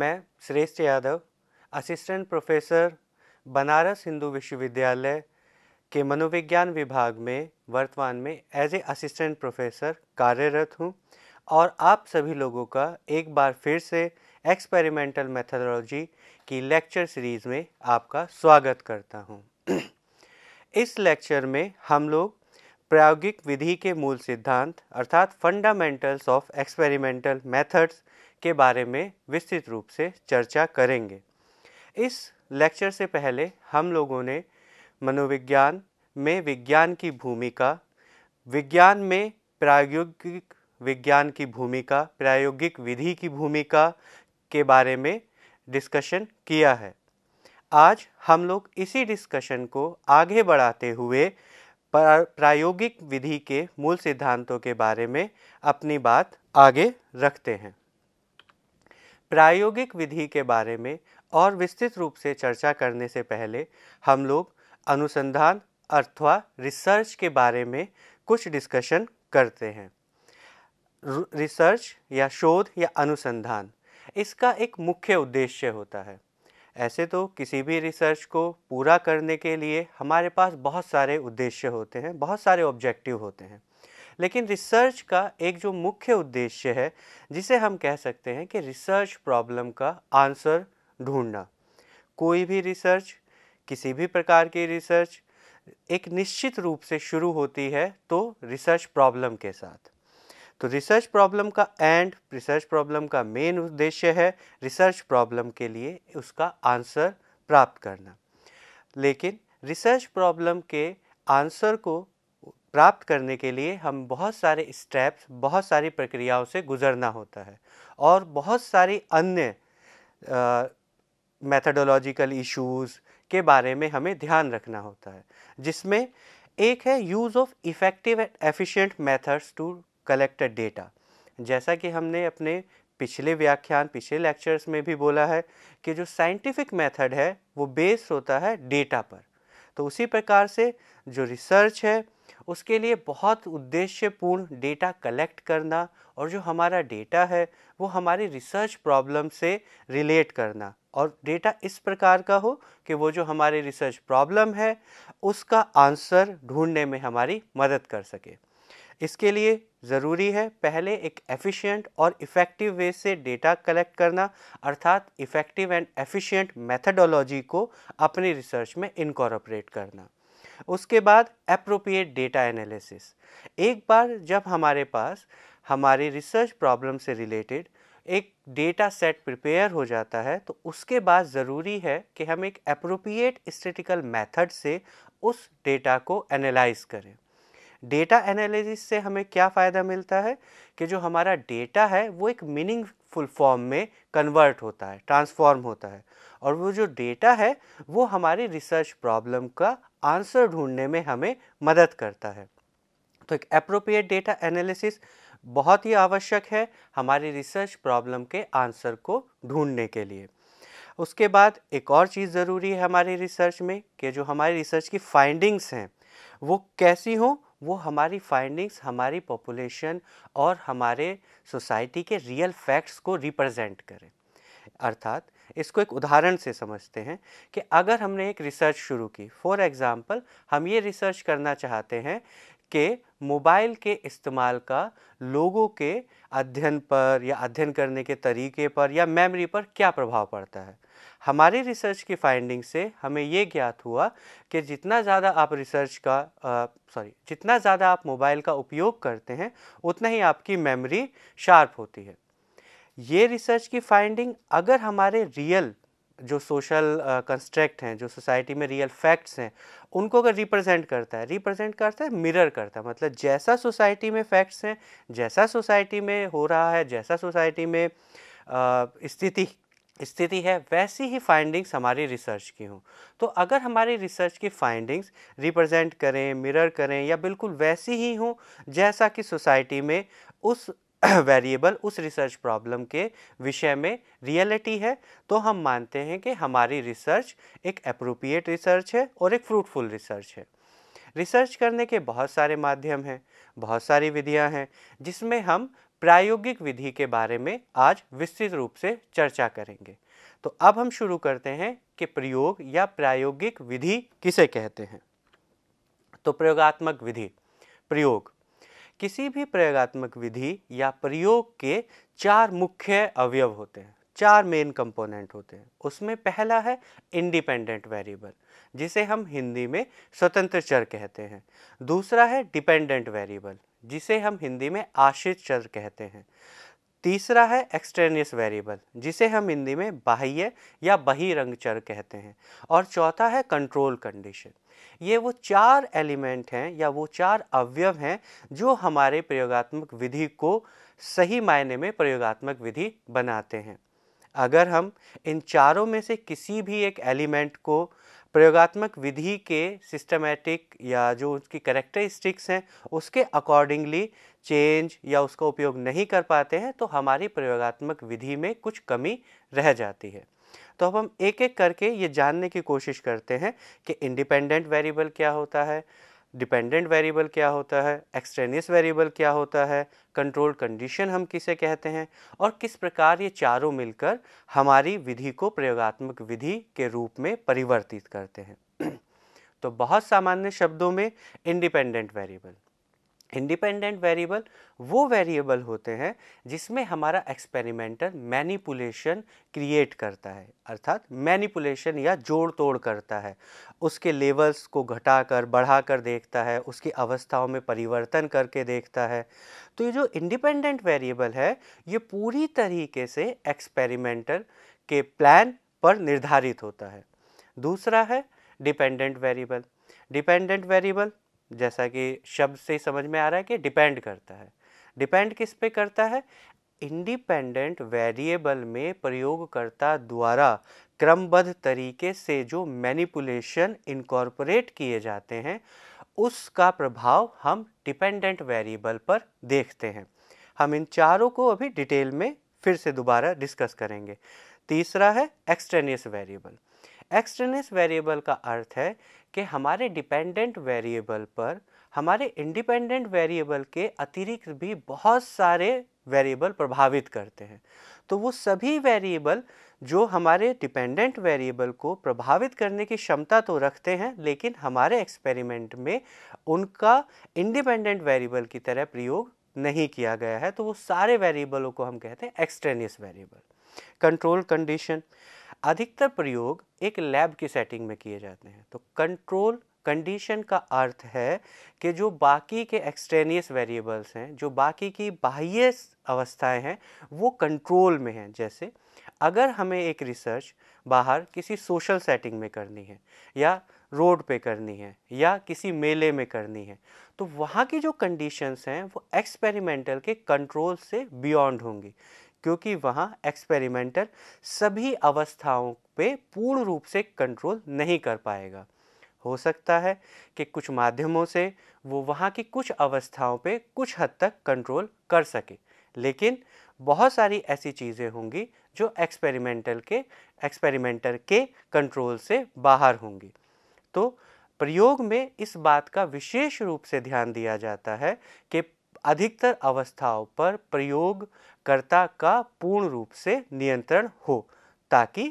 मैं Shreshth Yadav assistant professor Banaras Hindu विश्वविद्यालय के मनोविज्ञान विभाग में वर्तमान में एज ए असिस्टेंट प्रोफेसर कार्यरत हूँ और आप सभी लोगों का एक बार फिर से एक्सपेरिमेंटल मेथोडोलॉजी की लेक्चर सीरीज़ में आपका स्वागत करता हूँ इस लेक्चर में हम लोग प्रायोगिक विधि के मूल सिद्धांत अर्थात फंडामेंटल्स ऑफ एक्सपेरिमेंटल मेथड्स के बारे में विस्तृत रूप से चर्चा करेंगे इस लेक्चर से पहले हम लोगों ने मनोविज्ञान में विज्ञान की भूमिका विज्ञान में प्रायोगिक विज्ञान की भूमिका प्रायोगिक विधि की भूमिका के बारे में डिस्कशन किया है आज हम लोग इसी डिस्कशन को आगे बढ़ाते हुए प्रायोगिक विधि के मूल सिद्धांतों के बारे में अपनी बात आगे रखते हैं प्रायोगिक विधि के बारे में और विस्तृत रूप से चर्चा करने से पहले हम लोग अनुसंधान अथवा रिसर्च के बारे में कुछ डिस्कशन करते हैं रिसर्च या शोध या अनुसंधान इसका एक मुख्य उद्देश्य होता है ऐसे तो किसी भी रिसर्च को पूरा करने के लिए हमारे पास बहुत सारे उद्देश्य होते हैं बहुत सारे ऑब्जेक्टिव होते हैं लेकिन रिसर्च का एक जो मुख्य उद्देश्य है जिसे हम कह सकते हैं कि रिसर्च प्रॉब्लम का आंसर ढूंढना कोई भी रिसर्च किसी भी प्रकार की रिसर्च एक निश्चित रूप से शुरू होती है तो रिसर्च प्रॉब्लम के साथ तो रिसर्च प्रॉब्लम का एंड रिसर्च प्रॉब्लम का मेन उद्देश्य है रिसर्च प्रॉब्लम के लिए उसका आंसर प्राप्त करना लेकिन रिसर्च प्रॉब्लम के आंसर को प्राप्त करने के लिए हम बहुत सारे स्टेप्स बहुत सारी प्रक्रियाओं से गुजरना होता है और बहुत सारी अन्य मैथडोलॉजिकल इश्यूज़ के बारे में हमें ध्यान रखना होता है जिसमें एक है use of effective and efficient methods to collect data जैसा कि हमने अपने पिछले व्याख्यान पिछले लेक्चर्स में भी बोला है कि जो साइंटिफिक मेथड है वो बेस्ड होता है डेटा पर तो उसी प्रकार से जो रिसर्च है उसके लिए बहुत उद्देश्यपूर्ण डेटा कलेक्ट करना और जो हमारा डेटा है वो हमारी रिसर्च प्रॉब्लम से रिलेट करना और डेटा इस प्रकार का हो कि वो जो हमारी रिसर्च प्रॉब्लम है उसका आंसर ढूंढने में हमारी मदद कर सके इसके लिए ज़रूरी है पहले एक एफिशिएंट और इफ़ेक्टिव वे से डेटा कलेक्ट करना अर्थात इफ़ेक्टिव एंड एफिशिएंट मेथडोलॉजी को अपनी रिसर्च में इनकॉर्पोरेट करना उसके बाद अप्रोप्रिएट डेटा एनालिसिस एक बार जब हमारे पास हमारे रिसर्च प्रॉब्लम से रिलेटेड एक डेटा सेट प्रिपेयर हो जाता है तो उसके बाद ज़रूरी है कि हम एक अप्रोप्रिएट स्टेटिकल मेथड से उस डेटा को एनालाइज करें डेटा एनालिसिस से हमें क्या फ़ायदा मिलता है कि जो हमारा डेटा है वो एक मीनिंगफुल फॉर्म में कन्वर्ट होता है ट्रांसफॉर्म होता है और वो जो डेटा है वो हमारे रिसर्च प्रॉब्लम का आंसर ढूंढने में हमें मदद करता है तो एक अप्रोप्रिएट डेटा एनालिसिस बहुत ही आवश्यक है हमारी रिसर्च प्रॉब्लम के आंसर को ढूंढने के लिए उसके बाद एक और चीज़ ज़रूरी है हमारी रिसर्च में कि जो हमारी रिसर्च की फाइंडिंग्स हैं वो कैसी हों वो हमारी फाइंडिंग्स हमारी पॉपुलेशन और हमारे सोसाइटी के रियल फैक्ट्स को रिप्रेजेंट करें अर्थात इसको एक उदाहरण से समझते हैं कि अगर हमने एक रिसर्च शुरू की फॉर एग्ज़ाम्पल हम ये रिसर्च करना चाहते हैं कि मोबाइल के इस्तेमाल का लोगों के अध्ययन पर या अध्ययन करने के तरीके पर या मेमोरी पर क्या प्रभाव पड़ता है हमारी रिसर्च की फाइंडिंग से हमें ये ज्ञात हुआ कि जितना ज़्यादा आप रिसर्च का सॉरी जितना ज़्यादा आप मोबाइल का उपयोग करते हैं उतना ही आपकी मेमोरी शार्प होती है ये रिसर्च की फाइंडिंग अगर हमारे रियल जो सोशल कंस्ट्रक्ट uh, हैं जो सोसाइटी में रियल फैक्ट्स हैं उनको अगर रिप्रेजेंट करता है रिप्रेजेंट करता है मिरर करता है मतलब जैसा सोसाइटी में फैक्ट्स हैं जैसा सोसाइटी में हो रहा है जैसा सोसाइटी में uh, स्थिति स्थिति है वैसी ही फाइंडिंग्स हमारी रिसर्च की हों तो अगर हमारी रिसर्च की फाइंडिंग्स रिप्रेजेंट करें मिरर करें या बिल्कुल वैसी ही हों जैसा कि सोसाइटी में उस वेरिएबल उस रिसर्च प्रॉब्लम के विषय में रियलिटी है तो हम मानते हैं कि हमारी रिसर्च एक अप्रोप्रिएट रिसर्च है और एक फ्रूटफुल रिसर्च है रिसर्च करने के बहुत सारे माध्यम हैं बहुत सारी विधियां हैं जिसमें हम प्रायोगिक विधि के बारे में आज विस्तृत रूप से चर्चा करेंगे तो अब हम शुरू करते हैं कि प्रयोग या प्रायोगिक विधि किसे कहते हैं तो प्रयोगात्मक विधि प्रयोग किसी भी प्रयोगात्मक विधि या प्रयोग के चार मुख्य अवयव होते हैं चार मेन कंपोनेंट होते हैं उसमें पहला है इंडिपेंडेंट वेरिएबल जिसे हम हिंदी में स्वतंत्र चर कहते हैं दूसरा है डिपेंडेंट वेरिएबल जिसे हम हिंदी में आश्रित चर कहते हैं तीसरा है एक्सटेनियस वेरिएबल जिसे हम हिंदी में बाह्य या बहिरंग चर कहते हैं और चौथा है कंट्रोल कंडीशन ये वो चार एलिमेंट हैं या वो चार अवयव हैं जो हमारे प्रयोगात्मक विधि को सही मायने में प्रयोगात्मक विधि बनाते हैं अगर हम इन चारों में से किसी भी एक एलिमेंट को प्रयोगात्मक विधि के सिस्टमेटिक या जो उसकी करेक्टरिस्टिक्स हैं उसके अकॉर्डिंगली चेंज या उसका उपयोग नहीं कर पाते हैं तो हमारी प्रयोगात्मक विधि में कुछ कमी रह जाती है तो अब हम एक एक करके ये जानने की कोशिश करते हैं कि इंडिपेंडेंट वेरिएबल क्या होता है डिपेंडेंट वेरिएबल क्या होता है एक्सट्रेनियस वेरिएबल क्या होता है कंट्रोल कंडीशन हम किसे कहते हैं और किस प्रकार ये चारों मिलकर हमारी विधि को प्रयोगात्मक विधि के रूप में परिवर्तित करते हैं तो बहुत सामान्य शब्दों में इंडिपेंडेंट वेरिएबल इंडिपेंडेंट वेरिएबल वो वेरिएबल होते हैं जिसमें हमारा एक्सपेरिमेंटर मैनिपुलेशन क्रिएट करता है अर्थात मैनिपुलेशन या जोड़ तोड़ करता है उसके लेवल्स को घटाकर बढ़ाकर देखता है उसकी अवस्थाओं में परिवर्तन करके देखता है तो ये जो इंडिपेंडेंट वेरिएबल है ये पूरी तरीके से एक्सपेरिमेंटर के प्लान पर निर्धारित होता है दूसरा है डिपेंडेंट वेरिएबल डिपेंडेंट वेरिएबल जैसा कि शब्द से ही समझ में आ रहा है कि डिपेंड करता है डिपेंड किस पे करता है इंडिपेंडेंट वेरिएबल में प्रयोगकर्ता द्वारा क्रमबद्ध तरीके से जो मैनिपुलेशन इनकॉर्पोरेट किए जाते हैं उसका प्रभाव हम डिपेंडेंट वेरिएबल पर देखते हैं हम इन चारों को अभी डिटेल में फिर से दोबारा डिस्कस करेंगे तीसरा है एक्सट्रेनियस वेरिएबल एक्सट्रेनियस वेरिएबल का अर्थ है कि हमारे डिपेंडेंट वेरिएबल पर हमारे इंडिपेंडेंट वेरिएबल के अतिरिक्त भी बहुत सारे वेरिएबल प्रभावित करते हैं तो वो सभी वेरिएबल जो हमारे डिपेंडेंट वेरिएबल को प्रभावित करने की क्षमता तो रखते हैं लेकिन हमारे एक्सपेरिमेंट में उनका इंडिपेंडेंट वेरिएबल की तरह प्रयोग नहीं किया गया है तो वो सारे वेरिएबलों को हम कहते हैं एक्सट्रेनियस वेरिएबल कंट्रोल कंडीशन अधिकतर प्रयोग एक लैब की सेटिंग में किए जाते हैं तो कंट्रोल कंडीशन का अर्थ है कि जो बाकी के एक्सट्रेनियस वेरिएबल्स हैं जो बाकी की बाह्य अवस्थाएं हैं वो कंट्रोल में हैं जैसे अगर हमें एक रिसर्च बाहर किसी सोशल सेटिंग में करनी है या रोड पे करनी है या किसी मेले में करनी है तो वहाँ की जो कंडीशंस हैं वो एक्सपेरिमेंटल के कंट्रोल से बियॉन्ड होंगी क्योंकि वहाँ एक्सपेरिमेंटर सभी अवस्थाओं पे पूर्ण रूप से कंट्रोल नहीं कर पाएगा हो सकता है कि कुछ माध्यमों से वो वहाँ की कुछ अवस्थाओं पे कुछ हद तक कंट्रोल कर सके लेकिन बहुत सारी ऐसी चीज़ें होंगी जो एक्सपेरिमेंटल के एक्सपेरिमेंटर के कंट्रोल से बाहर होंगी तो प्रयोग में इस बात का विशेष रूप से ध्यान दिया जाता है कि अधिकतर अवस्थाओं पर प्रयोग कर्ता का पूर्ण रूप से नियंत्रण हो ताकि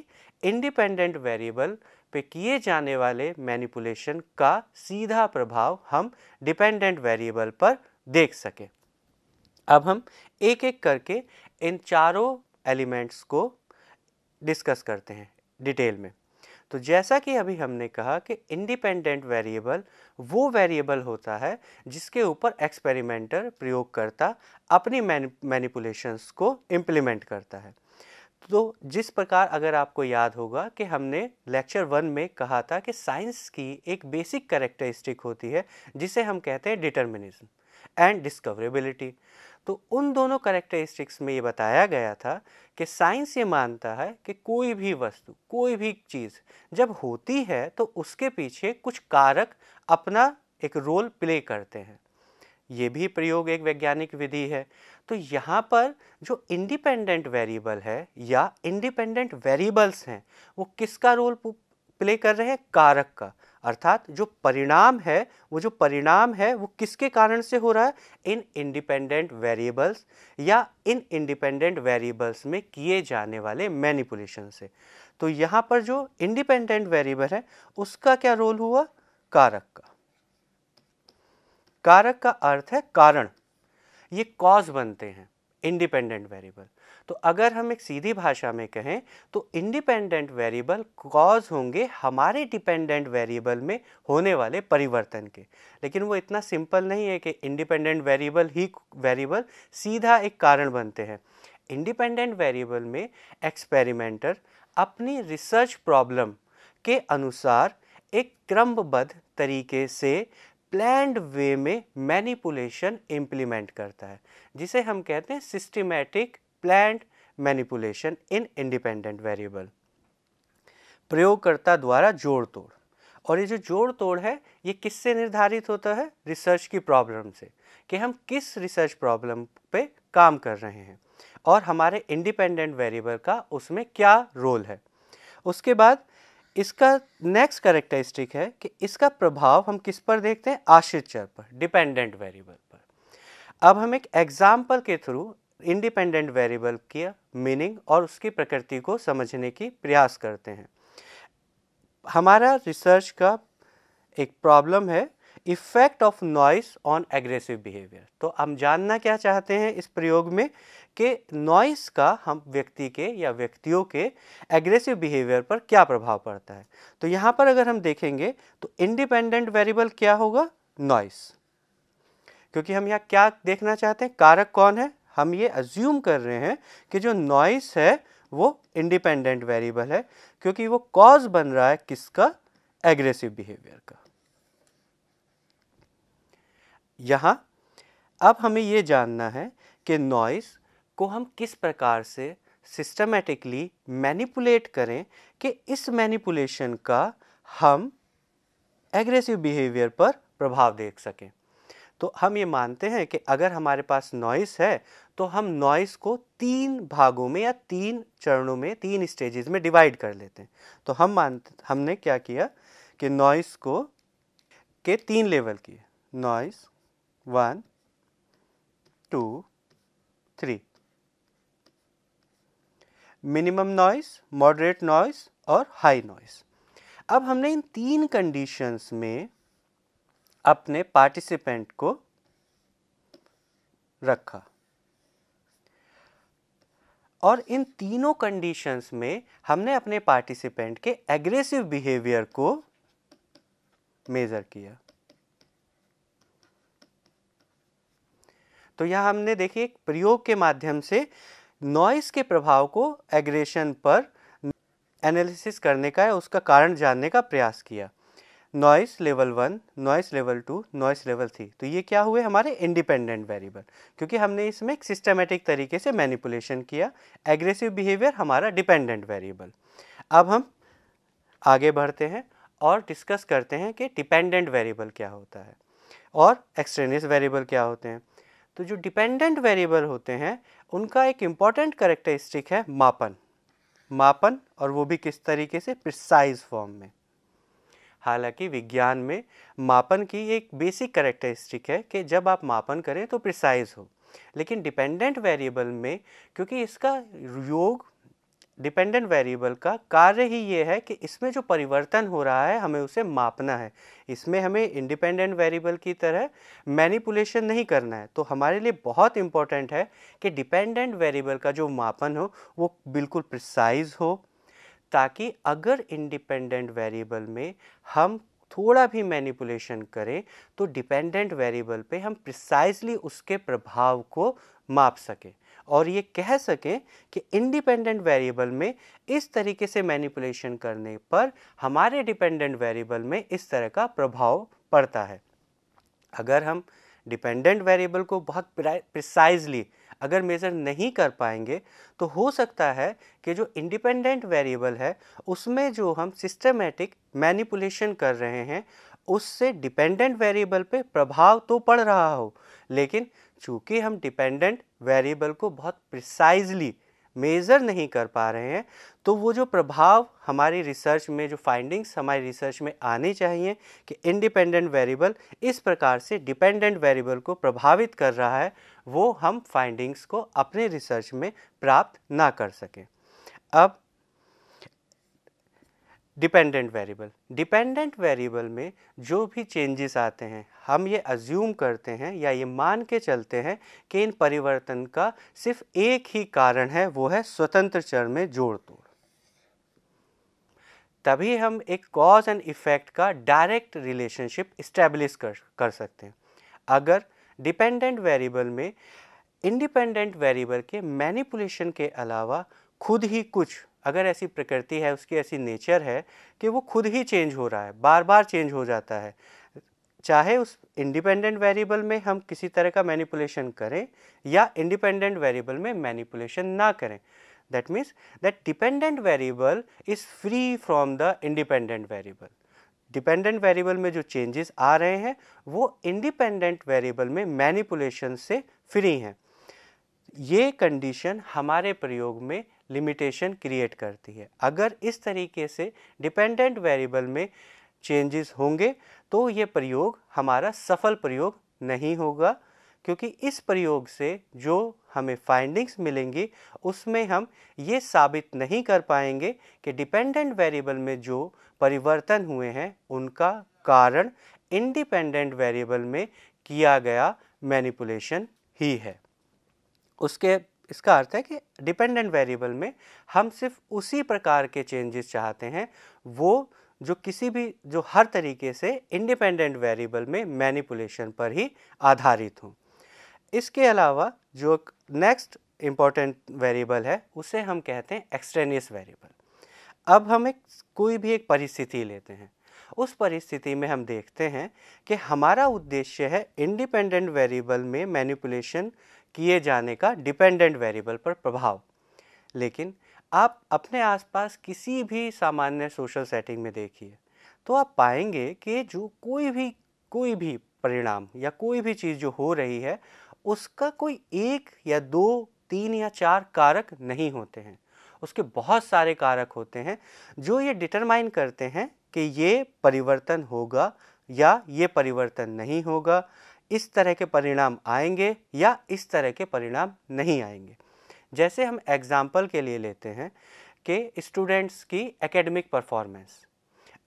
इंडिपेंडेंट वेरिएबल पे किए जाने वाले मैनिपुलेशन का सीधा प्रभाव हम डिपेंडेंट वेरिएबल पर देख सकें अब हम एक एक करके इन चारों एलिमेंट्स को डिस्कस करते हैं डिटेल में तो जैसा कि अभी हमने कहा कि इंडिपेंडेंट वेरिएबल वो वेरिएबल होता है जिसके ऊपर एक्सपेरिमेंटर प्रयोगकर्ता अपनी मैनिपुलेशंस को इम्प्लीमेंट करता है तो जिस प्रकार अगर आपको याद होगा कि हमने लेक्चर वन में कहा था कि साइंस की एक बेसिक करेक्टरिस्टिक होती है जिसे हम कहते हैं डिटर्मिनिज्म एंड डिस्कवरेबिलिटी तो उन दोनों करेक्टरिस्टिक्स में ये बताया गया था कि साइंस ये मानता है कि कोई भी वस्तु कोई भी चीज़ जब होती है तो उसके पीछे कुछ कारक अपना एक रोल प्ले करते हैं ये भी प्रयोग एक वैज्ञानिक विधि है तो यहाँ पर जो इंडिपेंडेंट वेरिएबल है या इंडिपेंडेंट वेरिएबल्स हैं वो किसका रोल प्ले कर रहे हैं कारक का अर्थात जो परिणाम है वो जो परिणाम है वो किसके कारण से हो रहा है इन इंडिपेंडेंट वेरिएबल्स या इन इंडिपेंडेंट वेरिएबल्स में किए जाने वाले मैनिपुलेशन से तो यहाँ पर जो इंडिपेंडेंट वेरिएबल है उसका क्या रोल हुआ कारक का कारक का अर्थ है कारण ये कॉज बनते हैं इंडिपेंडेंट वेरिएबल तो अगर हम एक सीधी भाषा में कहें तो इंडिपेंडेंट वेरिएबल कॉज होंगे हमारे डिपेंडेंट वेरिएबल में होने वाले परिवर्तन के लेकिन वो इतना सिंपल नहीं है कि इंडिपेंडेंट वेरिएबल ही वेरिएबल सीधा एक कारण बनते हैं इंडिपेंडेंट वेरिएबल में एक्सपेरिमेंटर अपनी रिसर्च प्रॉब्लम के अनुसार एक क्रमबद्ध तरीके से प्लैंड वे में मैनिपुलेशन इम्प्लीमेंट करता है जिसे हम कहते हैं सिस्टमेटिक प्लान्ड मैनिपुलेशन इन इंडिपेंडेंट वेरिएबल प्रयोगकर्ता द्वारा जोड़ तोड़ और ये जो जोड़ तोड़ है ये किससे निर्धारित होता है रिसर्च की प्रॉब्लम से कि हम किस रिसर्च प्रॉब्लम पे काम कर रहे हैं और हमारे इंडिपेंडेंट वेरिएबल का उसमें क्या रोल है उसके बाद इसका नेक्स्ट करेक्टरिस्टिक है कि इसका प्रभाव हम किस पर देखते हैं आश्रित चर पर डिपेंडेंट वेरिएबल पर अब हम एक एग्जाम्पल के थ्रू इंडिपेंडेंट वेरिएबल की मीनिंग और उसकी प्रकृति को समझने की प्रयास करते हैं हमारा रिसर्च का एक प्रॉब्लम है effect of noise on aggressive behaviour तो हम जानना क्या चाहते हैं इस प्रयोग में कि नॉइस का हम व्यक्ति के या व्यक्तियों के एग्रेसिव बिहेवियर पर क्या प्रभाव पड़ता है तो यहाँ पर अगर हम देखेंगे तो इंडिपेंडेंट वेरिएबल क्या होगा नॉइस क्योंकि हम यहाँ क्या देखना चाहते हैं कारक कौन है हम ये अज्यूम कर रहे हैं कि जो नॉइस है वो इंडिपेंडेंट वेरिएबल है क्योंकि वो कॉज बन रहा है किसका एग्रेसिव बिहेवियर का यहां अब हमें ये जानना है कि नॉइस को हम किस प्रकार से सिस्टमेटिकली मैनिपुलेट करें कि इस मैनिपुलेशन का हम एग्रेसिव बिहेवियर पर प्रभाव देख सकें तो हम ये मानते हैं कि अगर हमारे पास नॉइस है तो हम नॉइस को तीन भागों में या तीन चरणों में तीन स्टेजेस में डिवाइड कर लेते हैं तो हम मानते हमने क्या किया कि नॉइस को के तीन लेवल किए noise one two three minimum noise moderate noise और हाई नॉइस अब हमने इन तीन कंडीशंस में अपने पार्टिसिपेंट को रखा और इन तीनों कंडीशंस में हमने अपने पार्टिसिपेंट के एग्रेसिव बिहेवियर को मेज़र किया तो यह हमने देखिए एक प्रयोग के माध्यम से नॉइस के प्रभाव को एग्रेशन पर एनालिसिस करने का या उसका कारण जानने का प्रयास किया noise level one noise level two noise level three तो ये क्या हुए हमारे इंडिपेंडेंट वेरिएबल क्योंकि हमने इसमें एक सिस्टमेटिक तरीके से मैनिपुलेशन किया एग्रेसिव बिहेवियर हमारा डिपेंडेंट वेरिएबल अब हम आगे बढ़ते हैं और डिस्कस करते हैं कि डिपेंडेंट वेरिएबल क्या होता है और एक्सट्रेनियस वेरिएबल क्या होते हैं तो जो डिपेंडेंट वेरिएबल होते हैं उनका एक इम्पॉर्टेंट करेक्टरिस्टिक है मापन मापन और वो भी किस तरीके से प्रिसाइज फॉर्म में हालांकि विज्ञान में मापन की एक बेसिक करेक्टरिस्टिक है कि जब आप मापन करें तो प्रिसाइज हो लेकिन डिपेंडेंट वेरिएबल में क्योंकि इसका योग डिपेंडेंट वेरिएबल का कार्य ही ये है कि इसमें जो परिवर्तन हो रहा है हमें उसे मापना है इसमें हमें इंडिपेंडेंट वेरिएबल की तरह मैनिपुलेशन नहीं करना है तो हमारे लिए बहुत इंपॉर्टेंट है कि डिपेंडेंट वेरिएबल का जो मापन हो वो बिल्कुल प्रिसाइज हो ताकि अगर इंडिपेंडेंट वेरिएबल में हम थोड़ा भी मैनिपुलेशन करें तो डिपेंडेंट वेरिएबल पे हम प्रिसाइजली उसके प्रभाव को माप सकें और ये कह सकें कि इंडिपेंडेंट वेरिएबल में इस तरीके से मैनिपुलेशन करने पर हमारे डिपेंडेंट वेरिएबल में इस तरह का प्रभाव पड़ता है अगर हम डिपेंडेंट वेरिएबल को बहुत प्रिसाइजली अगर मेज़र नहीं कर पाएंगे तो हो सकता है कि जो इंडिपेंडेंट वेरिएबल है उसमें जो हम सिस्टमेटिक मैनिपुलेशन कर रहे हैं उससे डिपेंडेंट वेरिएबल पे प्रभाव तो पड़ रहा हो लेकिन चूँकि हम डिपेंडेंट वेरिएबल को बहुत प्रिसाइजली मेज़र नहीं कर पा रहे हैं तो वो जो प्रभाव हमारी रिसर्च में जो फाइंडिंग्स हमारी रिसर्च में आनी चाहिए कि इंडिपेंडेंट वेरिएबल इस प्रकार से डिपेंडेंट वेरिएबल को प्रभावित कर रहा है वो हम फाइंडिंग्स को अपने रिसर्च में प्राप्त ना कर सकें अब डिपेंडेंट वेरिएबल डिपेंडेंट वेरिएबल में जो भी चेंजेस आते हैं हम ये अज्यूम करते हैं या ये मान के चलते हैं कि इन परिवर्तन का सिर्फ एक ही कारण है वो है स्वतंत्र चर में जोड़ तोड़ तभी हम एक कॉज एंड इफ़ेक्ट का डायरेक्ट रिलेशनशिप इस्टेब्लिश कर कर सकते हैं अगर डिपेंडेंट वेरिएबल में इंडिपेंडेंट वेरिएबल के मैनिपुलेशन के अलावा खुद ही कुछ अगर ऐसी प्रकृति है उसकी ऐसी नेचर है कि वो खुद ही चेंज हो रहा है बार बार चेंज हो जाता है चाहे उस इंडिपेंडेंट वेरिएबल में हम किसी तरह का मैनिपुलेशन करें या इंडिपेंडेंट वेरिएबल में मैनिपुलेशन ना करें that means that dependent variable is free from the independent variable dependent variable में जो चेंजेस आ रहे हैं वो इंडिपेंडेंट वेरिएबल में मैनिपुलेशन से फ्री हैं ये कंडीशन हमारे प्रयोग में लिमिटेशन क्रिएट करती है अगर इस तरीके से डिपेंडेंट वेरिएबल में चेंजेस होंगे तो ये प्रयोग हमारा सफल प्रयोग नहीं होगा क्योंकि इस प्रयोग से जो हमें फाइंडिंग्स मिलेंगी उसमें हम ये साबित नहीं कर पाएंगे कि डिपेंडेंट वेरिएबल में जो परिवर्तन हुए हैं उनका कारण इंडिपेंडेंट वेरिएबल में किया गया मैनिपुलेशन ही है उसके इसका अर्थ है कि डिपेंडेंट वेरिएबल में हम सिर्फ उसी प्रकार के चेंजेस चाहते हैं वो जो किसी भी जो हर तरीके से इंडिपेंडेंट वेरिएबल में मैनिपुलेशन पर ही आधारित हों इसके अलावा जो नेक्स्ट इम्पॉर्टेंट वेरिएबल है उसे हम कहते हैं एक्सट्रेनियस वेरिएबल अब हम एक कोई भी एक परिस्थिति लेते हैं उस परिस्थिति में हम देखते हैं कि हमारा उद्देश्य है इंडिपेंडेंट वेरिएबल में मैनिपुलेशन किए जाने का डिपेंडेंट वेरिएबल पर प्रभाव लेकिन आप अपने आसपास किसी भी सामान्य सोशल सेटिंग में देखिए तो आप पाएंगे कि जो कोई भी कोई भी परिणाम या कोई भी चीज़ जो हो रही है उसका कोई एक या दो तीन या चार कारक नहीं होते हैं उसके बहुत सारे कारक होते हैं जो ये डिटरमाइन करते हैं कि ये परिवर्तन होगा या ये परिवर्तन नहीं होगा इस तरह के परिणाम आएंगे या इस तरह के परिणाम नहीं आएंगे जैसे हम एग्ज़ाम्पल के लिए लेते हैं कि स्टूडेंट्स की एकेडमिक परफॉर्मेंस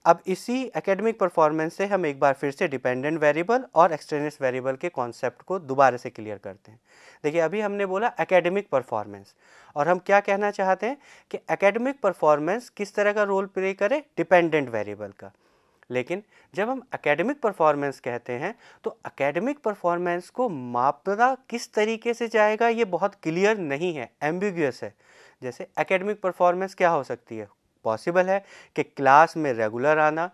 अब इसी एकेडमिक परफॉर्मेंस से हम एक बार फिर से डिपेंडेंट वेरिएबल और एक्सट्रेनियस वेरिएबल के कॉन्सेप्ट को दोबारा से क्लियर करते हैं देखिए अभी हमने बोला एकेडमिक परफॉर्मेंस और हम क्या कहना चाहते हैं कि एकेडमिक परफॉर्मेंस किस तरह का रोल प्ले करे डिपेंडेंट वेरिएबल का लेकिन जब हम एकेडमिक परफॉर्मेंस कहते हैं तो एकेडमिक परफॉर्मेंस को मापना किस तरीके से जाएगा ये बहुत क्लियर नहीं है एम्बिगस है जैसे एकेडमिक परफॉर्मेंस क्या हो सकती है पॉसिबल है कि क्लास में रेगुलर आना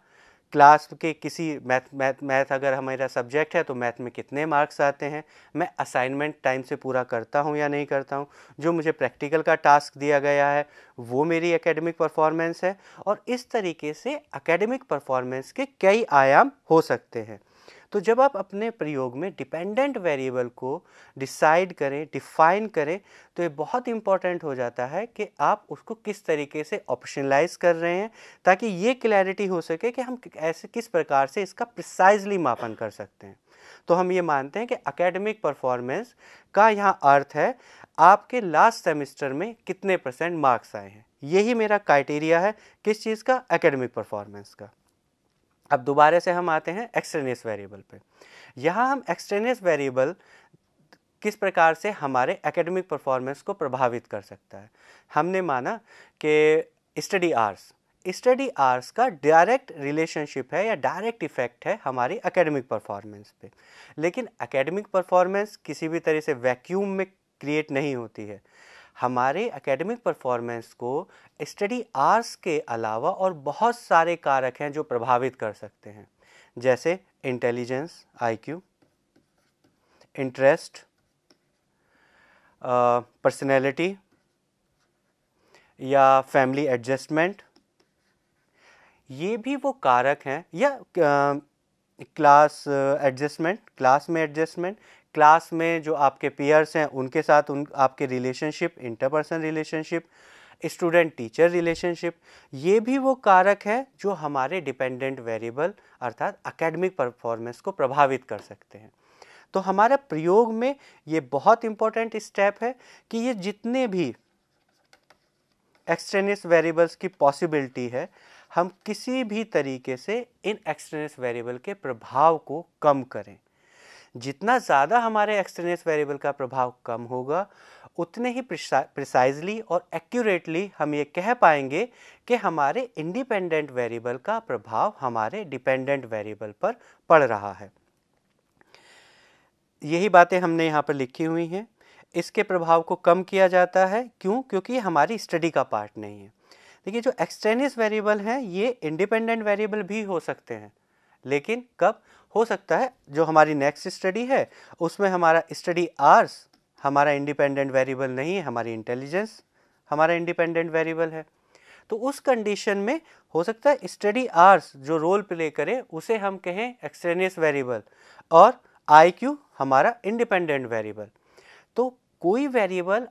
क्लास के किसी मैथ मैथ मैथ अगर हमारा सब्जेक्ट है तो मैथ में कितने मार्क्स आते हैं मैं असाइनमेंट टाइम से पूरा करता हूँ या नहीं करता हूँ जो मुझे प्रैक्टिकल का टास्क दिया गया है वो मेरी एकेडमिक परफॉर्मेंस है और इस तरीके से एकेडमिक परफॉर्मेंस के कई आयाम हो सकते हैं तो जब आप अपने प्रयोग में डिपेंडेंट वेरिएबल को डिसाइड करें डिफाइन करें तो ये बहुत इंपॉर्टेंट हो जाता है कि आप उसको किस तरीके से ऑप्शनलाइज कर रहे हैं ताकि ये क्लैरिटी हो सके कि हम ऐसे किस प्रकार से इसका प्रिसाइजली मापन कर सकते हैं तो हम ये मानते हैं कि अकेडमिक परफॉर्मेंस का यहाँ अर्थ है आपके लास्ट सेमेस्टर में कितने परसेंट मार्क्स आए हैं यही मेरा क्राइटेरिया है किस चीज़ का एकेडमिक परफॉर्मेंस का अब दोबारा से हम आते हैं एक्सट्रेनियस वेरिएबल पे यहाँ हम एक्सट्रेनियस वेरिएबल किस प्रकार से हमारे एकेडमिक परफॉर्मेंस को प्रभावित कर सकता है हमने माना कि स्टडी आर्स स्टडी आर्स का डायरेक्ट रिलेशनशिप है या डायरेक्ट इफेक्ट है हमारी एकेडमिक परफॉर्मेंस पे लेकिन एकेडमिक परफॉर्मेंस किसी भी तरह से वैक्यूम में क्रिएट नहीं होती है हमारे एकेडमिक परफॉर्मेंस को स्टडी आर्स के अलावा और बहुत सारे कारक हैं जो प्रभावित कर सकते हैं जैसे इंटेलिजेंस आईक्यू, इंटरेस्ट पर्सनैलिटी या फैमिली एडजस्टमेंट ये भी वो कारक हैं या क्लास एडजस्टमेंट क्लास में एडजस्टमेंट क्लास में जो आपके पीयर्स हैं उनके साथ उन आपके relationship interperson relationship student teacher relationship ये भी वो कारक है जो हमारे डिपेंडेंट वेरिएबल अर्थात एकेडमिक परफॉर्मेंस को प्रभावित कर सकते हैं तो हमारा प्रयोग में ये बहुत इंपॉर्टेंट स्टेप है कि ये जितने भी एक्सट्रेनिस वेरिएबल्स की पॉसिबिलिटी है हम किसी भी तरीके से इन एक्सट्रेनिस वेरिएबल के प्रभाव को कम करें जितना ज़्यादा हमारे एक्सट्रेनियस वेरिएबल का प्रभाव कम होगा उतने ही प्रिसाइजली और एक्यूरेटली हम ये कह पाएंगे कि हमारे इंडिपेंडेंट वेरिएबल का प्रभाव हमारे डिपेंडेंट वेरिएबल पर पड़ रहा है यही बातें हमने यहाँ पर लिखी हुई हैं इसके प्रभाव को कम किया जाता है क्यों क्योंकि हमारी स्टडी का पार्ट नहीं है देखिए जो एक्सट्रेनियस वेरिएबल हैं ये इंडिपेंडेंट वेरिएबल भी हो सकते हैं लेकिन कब हो सकता है जो हमारी नेक्स्ट स्टडी है उसमें हमारा स्टडी आर्स हमारा इंडिपेंडेंट वेरिएबल नहीं है हमारी इंटेलिजेंस हमारा इंडिपेंडेंट वेरिएबल है तो उस कंडीशन में हो सकता है स्टडी आर्स जो रोल प्ले करे उसे हम कहें एक्सट्रेनियस वेरिएबल और आई क्यू हमारा इंडिपेंडेंट वेरिएबल तो कोई वेरिएबल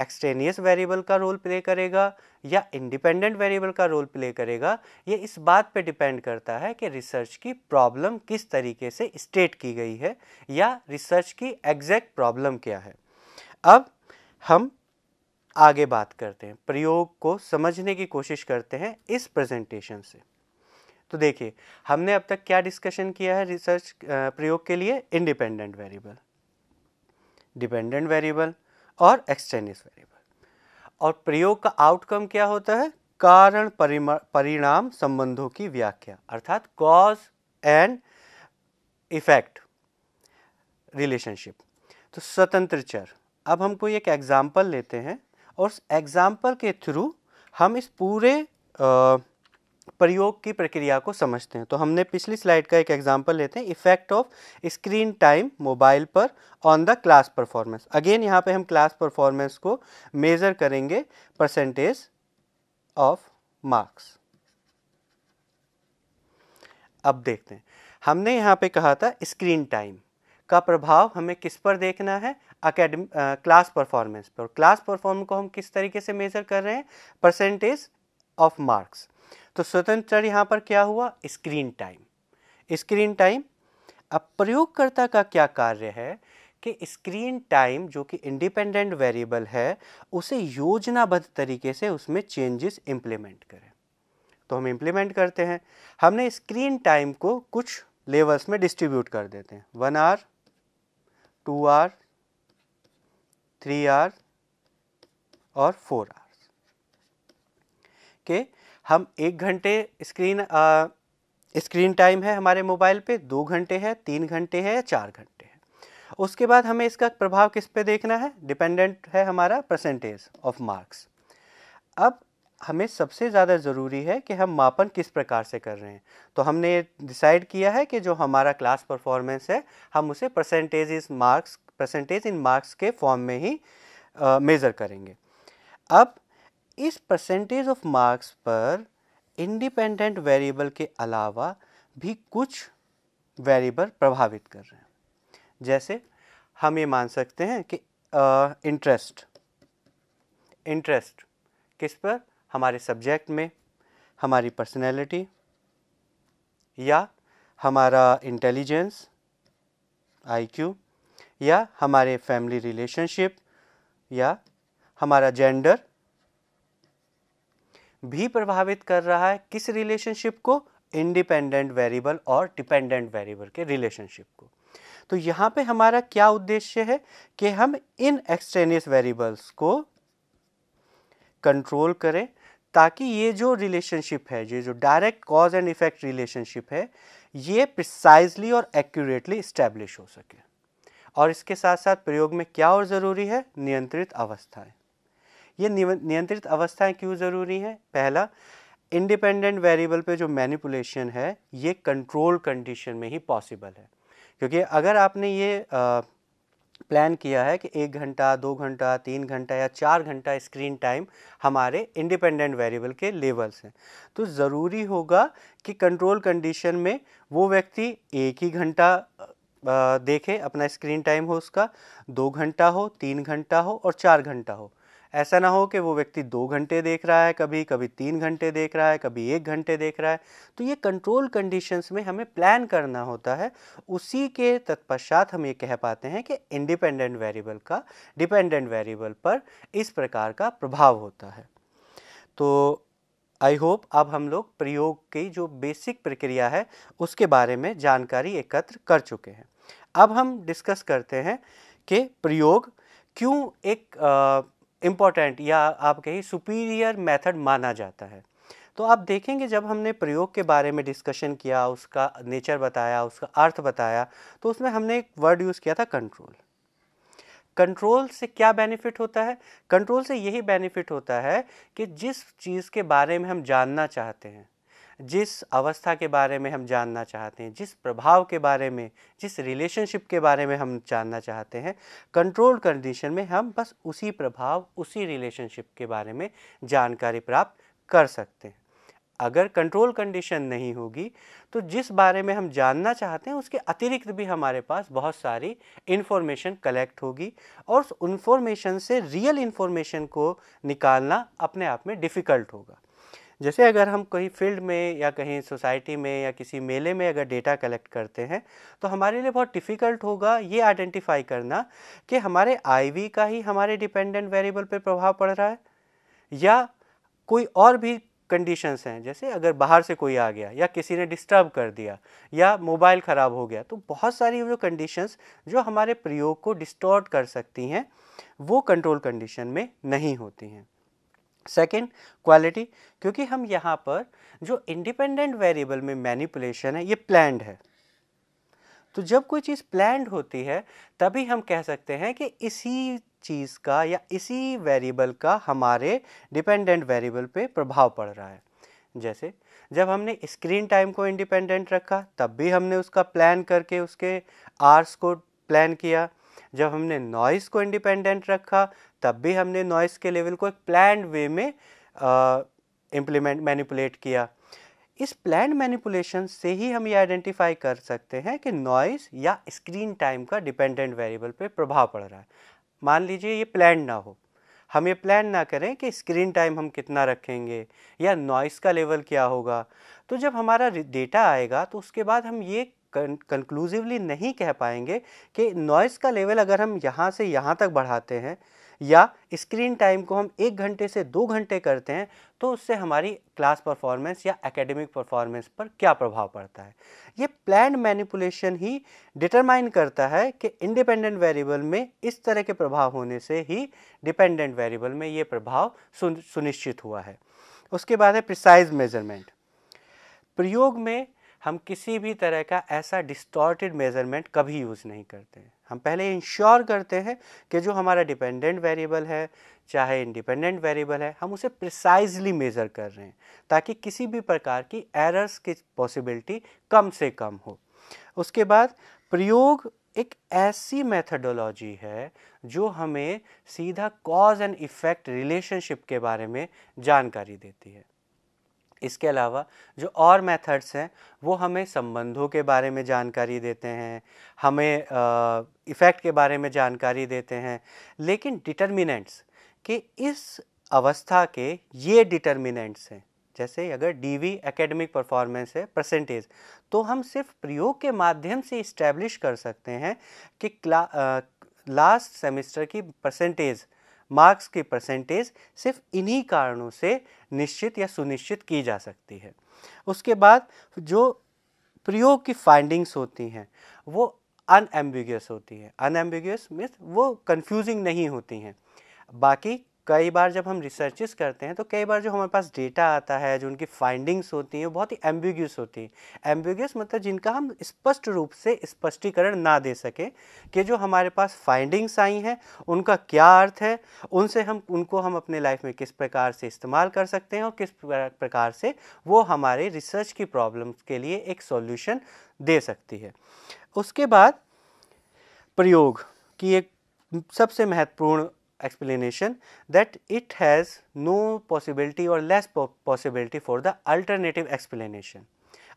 एक्सटेनियस वेरिएबल का रोल प्ले करेगा या इंडिपेंडेंट वेरिएबल का रोल प्ले करेगा ये इस बात पे डिपेंड करता है कि रिसर्च की प्रॉब्लम किस तरीके से स्टेट की गई है या रिसर्च की एग्जैक्ट प्रॉब्लम क्या है अब हम आगे बात करते हैं प्रयोग को समझने की कोशिश करते हैं इस प्रेजेंटेशन से तो देखिए हमने अब तक क्या डिस्कशन किया है रिसर्च प्रयोग के लिए इंडिपेंडेंट वेरिएबल डिपेंडेंट वेरिएबल और एक्सटेनिस वेरिएबल और प्रयोग का आउटकम क्या होता है कारण परिणाम संबंधों की व्याख्या अर्थात कॉज एंड इफेक्ट रिलेशनशिप तो स्वतंत्र चर अब हम कोई एक एग्जाम्पल लेते हैं और उस एग्जाम्पल के थ्रू हम इस पूरे आ, प्रयोग की प्रक्रिया को समझते हैं तो हमने पिछली स्लाइड का एक एग्जांपल लेते हैं effect of screen time mobile पर on the class performance again यहाँ पे हम क्लास परफॉर्मेंस को मेज़र करेंगे परसेंटेज ऑफ मार्क्स अब देखते हैं हमने यहाँ पे कहा था स्क्रीन टाइम का प्रभाव हमें किस पर देखना है अकेडमी क्लास परफॉर्मेंस पर क्लास परफॉर्मेंस को हम किस तरीके से मेज़र कर रहे हैं परसेंटेज ऑफ मार्क्स तो स्वतंत्र चर यहाँ पर क्या हुआ स्क्रीन टाइम स्क्रीन टाइम अब प्रयोगकर्ता का क्या कार्य है कि स्क्रीन टाइम जो कि इंडिपेंडेंट वेरिएबल है उसे योजनाबद्ध तरीके से उसमें चेंजेस इम्प्लीमेंट करें तो हम इम्प्लीमेंट करते हैं हमने स्क्रीन टाइम को कुछ लेवल्स में डिस्ट्रीब्यूट कर देते हैं one hour two hour three hour और फोर आर के हम एक घंटे स्क्रीन स्क्रीन टाइम है हमारे मोबाइल पे दो घंटे है तीन घंटे है या चार घंटे है उसके बाद हमें इसका प्रभाव किस पे देखना है डिपेंडेंट है हमारा परसेंटेज ऑफ मार्क्स अब हमें सबसे ज़्यादा ज़रूरी है कि हम मापन किस प्रकार से कर रहे हैं तो हमने डिसाइड किया है कि जो हमारा क्लास परफॉर्मेंस है हम उसे percentage is marks percentage in marks के फॉर्म में ही मेज़र करेंगे अब इस परसेंटेज ऑफ मार्क्स पर इंडिपेंडेंट वेरिएबल के अलावा भी कुछ वेरिएबल प्रभावित कर रहे हैं जैसे हम ये मान सकते हैं कि इंटरेस्ट इंटरेस्ट किस पर हमारे सब्जेक्ट में हमारी पर्सनैलिटी या हमारा इंटेलिजेंस आईक्यू या हमारे फैमिली रिलेशनशिप या हमारा जेंडर भी प्रभावित कर रहा है किस रिलेशनशिप को इंडिपेंडेंट वेरिएबल और डिपेंडेंट वेरिएबल के रिलेशनशिप को तो यहाँ पे हमारा क्या उद्देश्य है कि हम इन एक्सट्रेनियस वेरिएबल्स को कंट्रोल करें ताकि ये जो रिलेशनशिप है ये जो direct cause and effect relationship है ये प्रिसाइजली और एक्यूरेटली इस्टेब्लिश हो सके और इसके साथ साथ प्रयोग में क्या और ज़रूरी है नियंत्रित अवस्थाएं ये नियंत्रित अवस्थाएं क्यों ज़रूरी हैं पहला इंडिपेंडेंट वेरिएबल पे जो मैनिपुलेशन है ये कंट्रोल कंडीशन में ही पॉसिबल है क्योंकि अगर आपने ये प्लान किया है कि एक घंटा दो घंटा तीन घंटा या चार घंटा स्क्रीन टाइम हमारे इंडिपेंडेंट वेरिएबल के लेवल्स हैं तो ज़रूरी होगा कि कंट्रोल कंडीशन में वो व्यक्ति एक ही घंटा देखे अपना स्क्रीन टाइम हो उसका दो घंटा हो तीन घंटा हो और चार घंटा हो ऐसा ना हो कि वो व्यक्ति दो घंटे देख रहा है कभी कभी तीन घंटे देख रहा है कभी एक घंटे देख रहा है तो ये कंट्रोल कंडीशंस में हमें प्लान करना होता है उसी के तत्पश्चात हम ये कह पाते हैं कि इंडिपेंडेंट वेरिएबल का डिपेंडेंट वेरिएबल पर इस प्रकार का प्रभाव होता है तो आई होप अब हम लोग प्रयोग की जो बेसिक प्रक्रिया है उसके बारे में जानकारी एकत्र कर चुके हैं अब हम डिस्कस करते हैं कि प्रयोग क्यों एक आ, इम्पॉर्टेंट या आप कहिए सुपीरियर मेथड माना जाता है तो आप देखेंगे जब हमने प्रयोग के बारे में डिस्कशन किया उसका नेचर बताया उसका अर्थ बताया तो उसमें हमने एक वर्ड यूज़ किया था कंट्रोल कंट्रोल से क्या बेनिफिट होता है कंट्रोल से यही बेनिफिट होता है कि जिस चीज़ के बारे में हम जानना चाहते हैं जिस अवस्था के बारे में हम जानना चाहते हैं जिस प्रभाव के बारे में जिस रिलेशनशिप के बारे में हम जानना चाहते हैं कंट्रोल कंडीशन में हम बस उसी प्रभाव उसी रिलेशनशिप के बारे में जानकारी प्राप्त कर सकते हैं अगर कंट्रोल कंडीशन नहीं होगी तो जिस बारे में हम जानना चाहते हैं उसके अतिरिक्त भी हमारे पास बहुत सारी इन्फॉर्मेशन कलेक्ट होगी और उस इन्फॉर्मेशन से रियल इन्फॉर्मेशन को निकालना अपने आप में डिफ़िकल्ट होगा जैसे अगर हम कोई फील्ड में या कहीं सोसाइटी में या किसी मेले में अगर डेटा कलेक्ट करते हैं तो हमारे लिए बहुत डिफ़िकल्ट होगा ये आइडेंटिफाई करना कि हमारे आईवी का ही हमारे डिपेंडेंट वेरिएबल पर प्रभाव पड़ रहा है या कोई और भी कंडीशंस हैं जैसे अगर बाहर से कोई आ गया या किसी ने डिस्टर्ब कर दिया या मोबाइल ख़राब हो गया तो बहुत सारी जो कंडीशंस जो हमारे प्रयोग को डिस्टॉर्ट कर सकती हैं वो कंट्रोल कंडीशन में नहीं होती हैं सेकेंड क्वालिटी क्योंकि हम यहाँ पर जो इंडिपेंडेंट वेरिएबल में मैनिपुलेशन है ये प्लैंड है तो जब कोई चीज़ प्लैंड होती है तभी हम कह सकते हैं कि इसी चीज़ का या इसी वेरिएबल का हमारे डिपेंडेंट वेरिएबल पे प्रभाव पड़ रहा है जैसे जब हमने स्क्रीन टाइम को इंडिपेंडेंट रखा तब भी हमने उसका प्लान करके उसके आर्स को प्लान किया जब हमने नॉइस को इंडिपेंडेंट रखा तब भी हमने नॉइस के लेवल को एक प्लान वे में इम्प्लीमेंट मैनिपुलेट किया इस प्लान मैनिपुलेशन से ही हम ये आइडेंटिफाई कर सकते हैं कि नॉइस या स्क्रीन टाइम का डिपेंडेंट वेरिएबल पे प्रभाव पड़ रहा है मान लीजिए ये प्लान ना हो हम ये प्लान ना करें कि स्क्रीन टाइम हम कितना रखेंगे या नॉइस का लेवल क्या होगा तो जब हमारा डेटा आएगा तो उसके बाद हम ये कंक्लूसिवली नहीं कह पाएंगे कि नॉइस का लेवल अगर हम यहाँ से यहाँ तक बढ़ाते हैं या स्क्रीन टाइम को हम एक घंटे से दो घंटे करते हैं तो उससे हमारी क्लास परफॉर्मेंस या एकेडमिक परफॉर्मेंस पर क्या प्रभाव पड़ता है ये प्लान मैनिपुलेशन ही डिटरमाइन करता है कि इंडिपेंडेंट वेरिएबल में इस तरह के प्रभाव होने से ही डिपेंडेंट वेरिएबल में ये प्रभाव सुन, सुनिश्चित हुआ है उसके बाद है प्रिसाइज मेजरमेंट प्रयोग में हम किसी भी तरह का ऐसा डिस्टॉर्टेड मेजरमेंट कभी यूज़ नहीं करते हैं हम पहले इंश्योर करते हैं कि जो हमारा डिपेंडेंट वेरिएबल है चाहे इंडिपेंडेंट वेरिएबल है हम उसे प्रिसाइजली मेज़र कर रहे हैं ताकि किसी भी प्रकार की एरर्स की पॉसिबिलिटी कम से कम हो उसके बाद प्रयोग एक ऐसी मेथडोलॉजी है जो हमें सीधा कॉज एंड इफ़ेक्ट रिलेशनशिप के बारे में जानकारी देती है इसके अलावा जो और मेथड्स हैं वो हमें संबंधों के बारे में जानकारी देते हैं हमें इफ़ेक्ट के बारे में जानकारी देते हैं लेकिन डिटर्मिनेंट्स कि इस अवस्था के ये डिटर्मिनेंट्स हैं जैसे अगर डीवी एकेडमिक परफॉर्मेंस है परसेंटेज तो हम सिर्फ प्रयोग के माध्यम से इस्टेब्लिश कर सकते हैं कि लास्ट सेमेस्टर की परसेंटेज मार्क्स की परसेंटेज सिर्फ इन्हीं कारणों से निश्चित या सुनिश्चित की जा सकती है उसके बाद जो प्रयोग की फाइंडिंग्स होती हैं वो अनएम्बिगस होती हैं अनएम्बिगस मीन्स वो कन्फ्यूजिंग नहीं होती हैं बाकी कई बार जब हम रिसर्चेस करते हैं तो कई बार जो हमारे पास डेटा आता है जो उनकी फाइंडिंग्स होती हैं वो बहुत ही एम्बिग्यूस होती हैं एम्बिग्यूस मतलब जिनका हम स्पष्ट रूप से स्पष्टीकरण ना दे सकें कि जो हमारे पास फाइंडिंग्स आई हैं उनका क्या अर्थ है उनसे हम उनको हम अपने लाइफ में किस प्रकार से इस्तेमाल कर सकते हैं और किस प्रकार से वो हमारे रिसर्च की प्रॉब्लम्स के लिए एक सॉल्यूशन दे सकती है उसके बाद प्रयोग की एक सबसे महत्वपूर्ण explanation that it has no possibility or less possibility for the alternative explanation.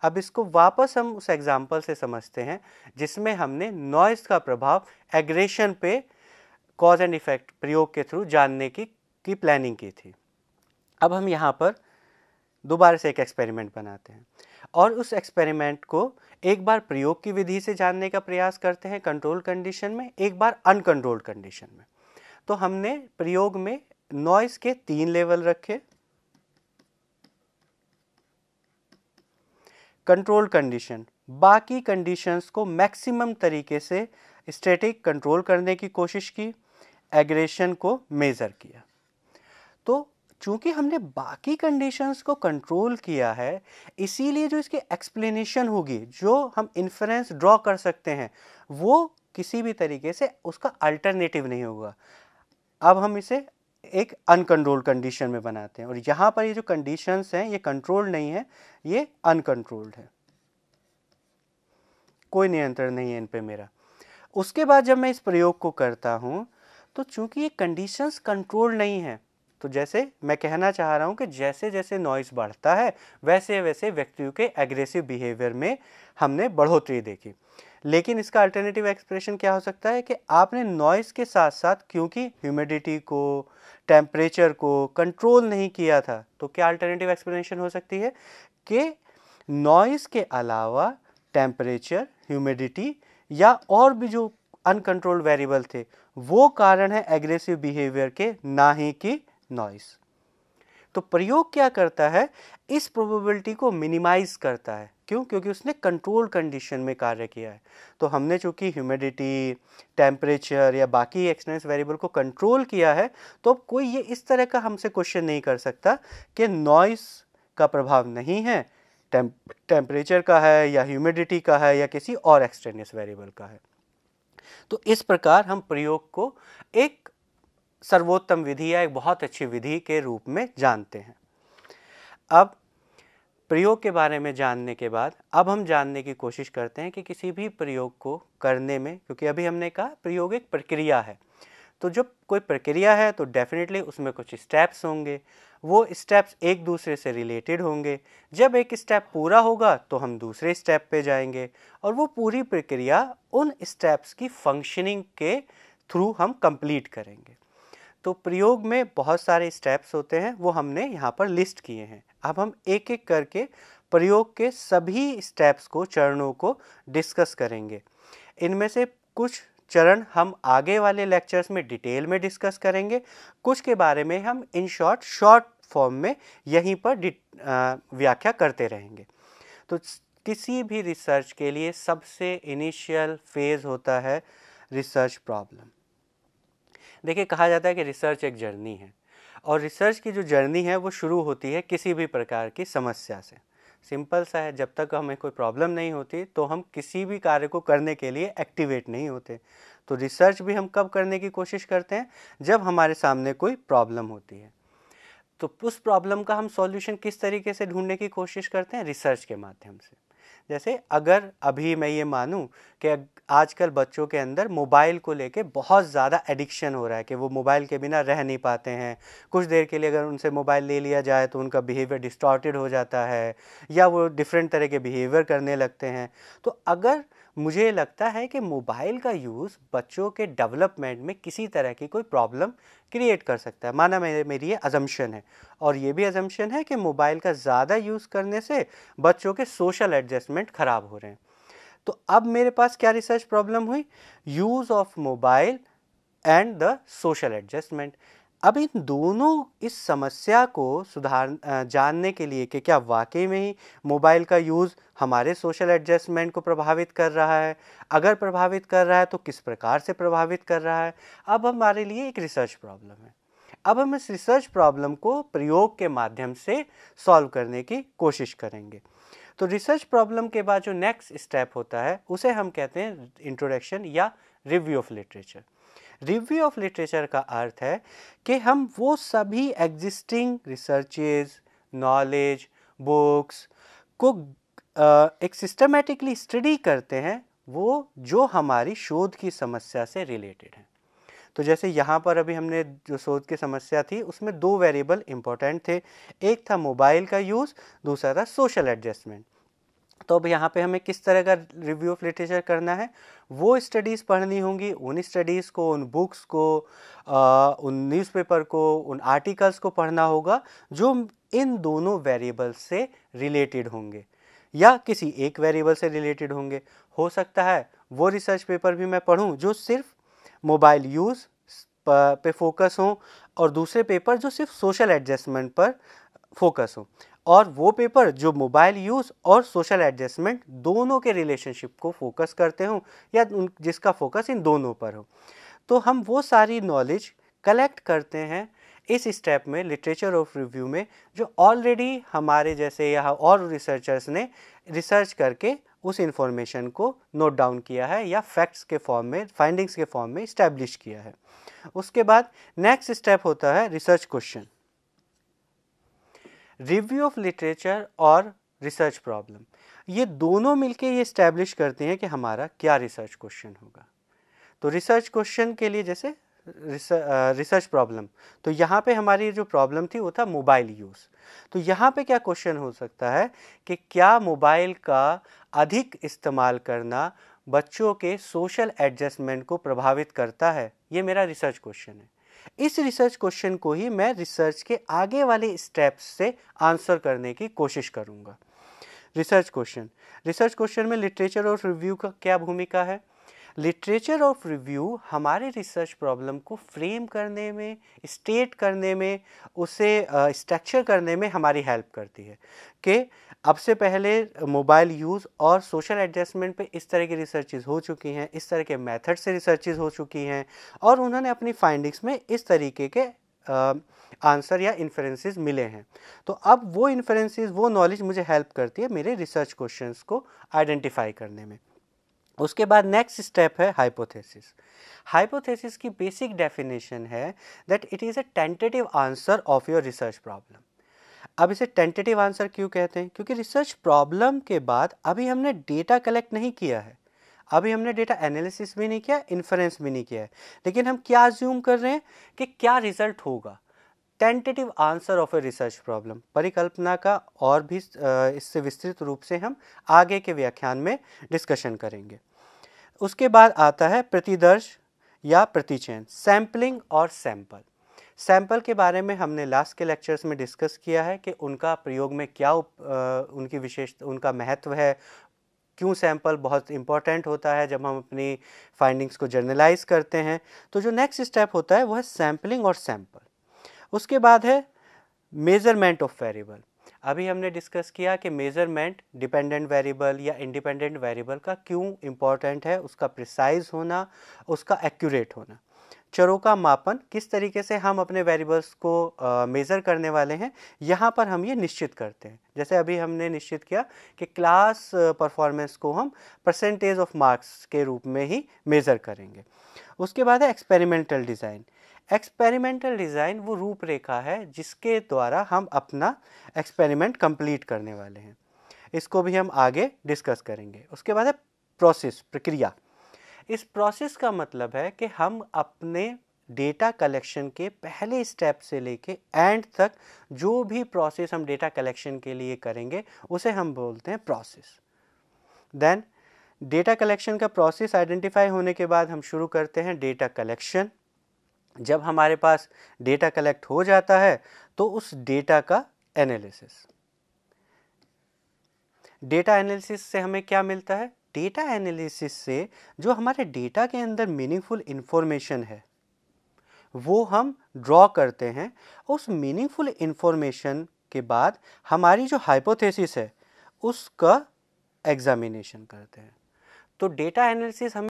अब इसको वापस हम उस एग्जाम्पल से समझते हैं जिसमें हमने नॉइज़ का प्रभाव एग्रेशन पे कॉज एंड इफ़ेक्ट प्रयोग के थ्रू जानने की की प्लानिंग की थी अब हम यहाँ पर दोबारा से एक एक्सपेरिमेंट बनाते हैं और उस एक्सपेरिमेंट को एक बार प्रयोग की विधि से जानने का प्रयास करते हैं कंट्रोल कंडीशन में एक बार अनकंट्रोल्ड कंडीशन में तो हमने प्रयोग में नॉइज़ के तीन लेवल रखे कंट्रोल कंडीशन बाकी कंडीशंस को मैक्सिमम तरीके से स्टैटिक कंट्रोल करने की कोशिश की एग्रेशन को मेज़र किया तो चूंकि हमने बाकी कंडीशंस को कंट्रोल किया है इसीलिए जो इसकी एक्सप्लेनेशन होगी जो हम इन्फ्रेंस ड्रॉ कर सकते हैं वो किसी भी तरीके से उसका अल्टरनेटिव नहीं होगा अब हम इसे एक अनकंट्रोल कंडीशन में बनाते हैं और यहाँ पर ये जो कंडीशंस हैं ये कंट्रोल नहीं है ये अनकंट्रोल्ड है कोई नियंत्रण नहीं है इन पे मेरा उसके बाद जब मैं इस प्रयोग को करता हूँ तो चूंकि ये कंडीशंस कंट्रोल नहीं है तो जैसे मैं कहना चाह रहा हूँ कि जैसे जैसे नॉइज़ बढ़ता है वैसे वैसे व्यक्तियों के एग्रेसिव बिहेवियर में हमने बढ़ोतरी देखी लेकिन इसका अल्टरनेटिव एक्सप्रेशन क्या हो सकता है कि आपने नॉइज़ के साथ साथ क्योंकि ह्यूमिडिटी को टेम्परेचर को कंट्रोल नहीं किया था तो क्या अल्टरनेटिव एक्सप्लेनेशन हो सकती है कि नॉइज़ के अलावा टेम्परेचर ह्यूमिडिटी या और भी जो अनकंट्रोल्ड वेरिएबल थे वो कारण है एग्रेसिव बिहेवियर के ना ही कि नॉइज़ तो प्रयोग क्या करता है इस प्रोबेबिलिटी को मिनिमाइज करता है क्यों क्योंकि उसने कंट्रोल कंडीशन में कार्य किया है तो हमने चूँकि ह्यूमिडिटी टेम्परेचर या बाकी एक्सटर्नल वेरिएबल को कंट्रोल किया है तो अब कोई ये इस तरह का हमसे क्वेश्चन नहीं कर सकता कि नॉइस का प्रभाव नहीं है टेम्परेचर का है या ह्यूमिडिटी का है या किसी और एक्सट्रेनियस वेरिएबल का है तो इस प्रकार हम प्रयोग को एक सर्वोत्तम विधि या एक बहुत अच्छी विधि के रूप में जानते हैं अब प्रयोग के बारे में जानने के बाद अब हम जानने की कोशिश करते हैं कि किसी भी प्रयोग को करने में क्योंकि अभी हमने कहा प्रयोग एक प्रक्रिया है तो जब कोई प्रक्रिया है तो डेफिनेटली उसमें कुछ स्टेप्स होंगे वो स्टेप्स एक दूसरे से रिलेटेड होंगे जब एक स्टेप पूरा होगा तो हम दूसरे स्टेप पे जाएंगे और वो पूरी प्रक्रिया उन स्टेप्स की फंक्शनिंग के थ्रू हम कंप्लीट करेंगे तो प्रयोग में बहुत सारे स्टेप्स होते हैं वो हमने यहाँ पर लिस्ट किए हैं अब हम एक एक करके प्रयोग के सभी स्टेप्स को चरणों को डिस्कस करेंगे इनमें से कुछ चरण हम आगे वाले लेक्चर्स में डिटेल में डिस्कस करेंगे कुछ के बारे में हम इन शॉर्ट शॉर्ट फॉर्म में यहीं पर व्याख्या करते रहेंगे तो किसी भी रिसर्च के लिए सबसे इनिशियल फेज़ होता है रिसर्च प्रॉब्लम देखिए कहा जाता है कि रिसर्च एक जर्नी है और रिसर्च की जो जर्नी है वो शुरू होती है किसी भी प्रकार की समस्या से सिंपल सा है जब तक हमें कोई प्रॉब्लम नहीं होती तो हम किसी भी कार्य को करने के लिए एक्टिवेट नहीं होते तो रिसर्च भी हम कब करने की कोशिश करते हैं जब हमारे सामने कोई प्रॉब्लम होती है तो उस प्रॉब्लम का हम सॉल्यूशन किस तरीके से ढूंढने की कोशिश करते हैं रिसर्च के माध्यम से जैसे अगर अभी मैं ये मानूँ कि आजकल बच्चों के अंदर मोबाइल को लेके बहुत ज़्यादा एडिक्शन हो रहा है कि वो मोबाइल के बिना रह नहीं पाते हैं कुछ देर के लिए अगर उनसे मोबाइल ले लिया जाए तो उनका बिहेवियर डिस्टॉर्टेड हो जाता है या वो डिफरेंट तरह के बिहेवियर करने लगते हैं तो अगर मुझे लगता है कि मोबाइल का यूज़ बच्चों के डेवलपमेंट में किसी तरह की कोई प्रॉब्लम क्रिएट कर सकता है माना मेरे मेरी ये अजम्पशन है और ये भी अजम्पशन है कि मोबाइल का ज़्यादा यूज़ करने से बच्चों के सोशल एडजस्टमेंट ख़राब हो रहे हैं तो अब मेरे पास क्या रिसर्च प्रॉब्लम हुई use of mobile and the social adjustment अब इन दोनों इस समस्या को सुधार जानने के लिए कि क्या वाकई में ही मोबाइल का यूज़ हमारे सोशल एडजस्टमेंट को प्रभावित कर रहा है अगर प्रभावित कर रहा है तो किस प्रकार से प्रभावित कर रहा है अब हमारे लिए एक रिसर्च प्रॉब्लम है अब हम इस रिसर्च प्रॉब्लम को प्रयोग के माध्यम से सॉल्व करने की कोशिश करेंगे तो रिसर्च प्रॉब्लम के बाद जो नेक्स्ट स्टेप होता है उसे हम कहते हैं इंट्रोडक्शन या review of literature review of literature का अर्थ है कि हम वो सभी एग्जिस्टिंग रिसर्चेज नॉलेज बुक्स को एक सिस्टमेटिकली स्टडी करते हैं वो जो हमारी शोध की समस्या से रिलेटेड है तो जैसे यहाँ पर अभी हमने जो शोध की समस्या थी उसमें दो वेरिएबल इंपॉर्टेंट थे एक था मोबाइल का यूज़ दूसरा था सोशल एडजस्टमेंट तो अब यहाँ पे हमें किस तरह का रिव्यू ऑफ लिटरेचर करना है वो स्टडीज़ पढ़नी होंगी उन स्टडीज़ को उन बुक्स को आ, उन न्यूज़पेपर को उन आर्टिकल्स को पढ़ना होगा जो इन दोनों वेरिएबल्स से रिलेटेड होंगे या किसी एक वेरिएबल से रिलेटेड होंगे हो सकता है वो रिसर्च पेपर भी मैं पढ़ूँ जो सिर्फ मोबाइल यूज़ पे फोकस हों और दूसरे पेपर जो सिर्फ सोशल एडजस्टमेंट पर फोकस हो और वो पेपर जो मोबाइल यूज़ और सोशल एडजस्टमेंट दोनों के रिलेशनशिप को फोकस करते हों या उन जिसका फोकस इन दोनों पर हो तो हम वो सारी नॉलेज कलेक्ट करते हैं इस स्टेप में लिटरेचर ऑफ रिव्यू में जो ऑलरेडी हमारे जैसे या और रिसर्चर्स ने रिसर्च करके उस इंफॉर्मेशन को नोट डाउन किया है या फैक्ट्स के फॉर्म में फाइंडिंग्स के फॉर्म में इस्टेब्लिश किया है उसके बाद नेक्स्ट स्टेप होता है research question review of literature और रिसर्च प्रॉब्लम ये दोनों मिलके ये इस्टेब्लिश करते हैं कि हमारा क्या रिसर्च क्वेश्चन होगा तो रिसर्च क्वेश्चन के लिए जैसे रिसर्च प्रॉब्लम तो यहाँ पे हमारी जो प्रॉब्लम थी वो था मोबाइल यूज़ तो यहाँ पे क्या क्वेश्चन हो सकता है कि क्या मोबाइल का अधिक इस्तेमाल करना बच्चों के सोशल एडजस्टमेंट को प्रभावित करता है ये मेरा रिसर्च क्वेश्चन है इस रिसर्च क्वेश्चन को ही मैं रिसर्च के आगे वाले स्टेप्स से आंसर करने की कोशिश करूंगा रिसर्च क्वेश्चन रिसर्च क्वेश्चन में लिटरेचर और रिव्यू का क्या भूमिका है लिटरेचर ऑफ रिव्यू हमारे रिसर्च प्रॉब्लम को फ्रेम करने में स्टेट करने में उसे स्ट्रक्चर uh, करने में हमारी हेल्प करती है कि अब से पहले मोबाइल यूज़ और सोशल एडजस्टमेंट पे इस तरह की रिसर्चेज हो चुकी हैं इस तरह के मेथड से रिसर्चेज हो चुकी हैं और उन्होंने अपनी फाइंडिंग्स में इस तरीके के आंसर या इन्फ्रेंसेज मिले हैं तो अब वो इन्फ्रेंसेज वो नॉलेज मुझे हेल्प करती है मेरे रिसर्च क्वेश्चंस को आइडेंटिफाई करने में उसके बाद नेक्स्ट स्टेप है हाइपोथेसिस हाइपोथेसिस की बेसिक डेफिनेशन है that it is a tentative answer of your research problem अब इसे टेंटेटिव आंसर क्यों कहते हैं क्योंकि रिसर्च प्रॉब्लम के बाद अभी हमने डेटा कलेक्ट नहीं किया है अभी हमने डेटा एनालिसिस भी नहीं किया इन्फ्रेंस भी नहीं किया है लेकिन हम क्या ज्यूम कर रहे हैं कि क्या रिजल्ट होगा tentative answer of a research problem परिकल्पना का और भी इससे विस्तृत रूप से हम आगे के व्याख्यान में डिस्कशन करेंगे उसके बाद आता है प्रतिदर्श या प्रतिचयन सैम्पलिंग और सैंपल सैंपल के बारे में हमने लास्ट के लेक्चर्स में डिस्कस किया है कि उनका प्रयोग में क्या उप, आ, उनकी विशेष उनका महत्व है क्यों सैंपल बहुत इंपॉर्टेंट होता है जब हम अपनी फाइंडिंग्स को जर्नलाइज करते हैं तो जो नेक्स्ट स्टेप होता है वह है सैम्पलिंग और सैंपल उसके बाद है मेज़रमेंट ऑफ वेरिएबल अभी हमने डिस्कस किया कि मेज़रमेंट डिपेंडेंट वेरिएबल या इंडिपेंडेंट वेरिएबल का क्यों इम्पॉर्टेंट है उसका प्रिसाइज होना उसका एक्यूरेट होना चरों का मापन किस तरीके से हम अपने वेरिएबल्स को मेज़र करने वाले हैं यहाँ पर हम ये निश्चित करते हैं जैसे अभी हमने निश्चित किया कि क्लास परफॉर्मेंस को हम परसेंटेज ऑफ मार्क्स के रूप में ही मेज़र करेंगे उसके बाद है एक्सपेरिमेंटल डिज़ाइन एक्सपेरिमेंटल डिज़ाइन वो रूपरेखा है जिसके द्वारा हम अपना एक्सपेरिमेंट कंप्लीट करने वाले हैं इसको भी हम आगे डिस्कस करेंगे उसके बाद है प्रोसेस प्रक्रिया इस प्रोसेस का मतलब है कि हम अपने डेटा कलेक्शन के पहले स्टेप से लेके एंड तक जो भी प्रोसेस हम डेटा कलेक्शन के लिए करेंगे उसे हम बोलते हैं प्रोसेस देन डेटा कलेक्शन का प्रोसेस आइडेंटिफाई होने के बाद हम शुरू करते हैं डेटा कलेक्शन जब हमारे पास डेटा कलेक्ट हो जाता है तो उस डेटा का एनालिसिस डेटा एनालिसिस से हमें क्या मिलता है डेटा एनालिसिस से जो हमारे डेटा के अंदर मीनिंगफुल इन्फॉर्मेशन है वो हम ड्रॉ करते हैं उस मीनिंगफुल इन्फॉर्मेशन के बाद हमारी जो हाइपोथेसिस है उसका एग्जामिनेशन करते हैं तो डेटा एनालिसिस हमें